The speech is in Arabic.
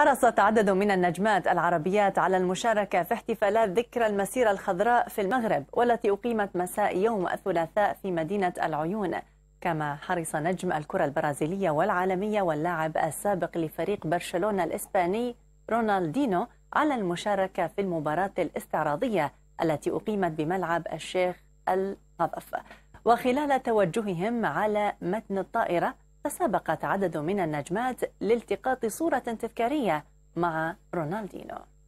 حرصت عدد من النجمات العربيات على المشاركة في احتفالات ذكرى المسيرة الخضراء في المغرب والتي أقيمت مساء يوم الثلاثاء في مدينة العيون كما حرص نجم الكرة البرازيلية والعالمية واللاعب السابق لفريق برشلونة الإسباني رونالدينو على المشاركة في المباراة الاستعراضية التي أقيمت بملعب الشيخ القذف وخلال توجههم على متن الطائرة تسابقت عدد من النجمات لالتقاط صورة تذكارية مع رونالدينو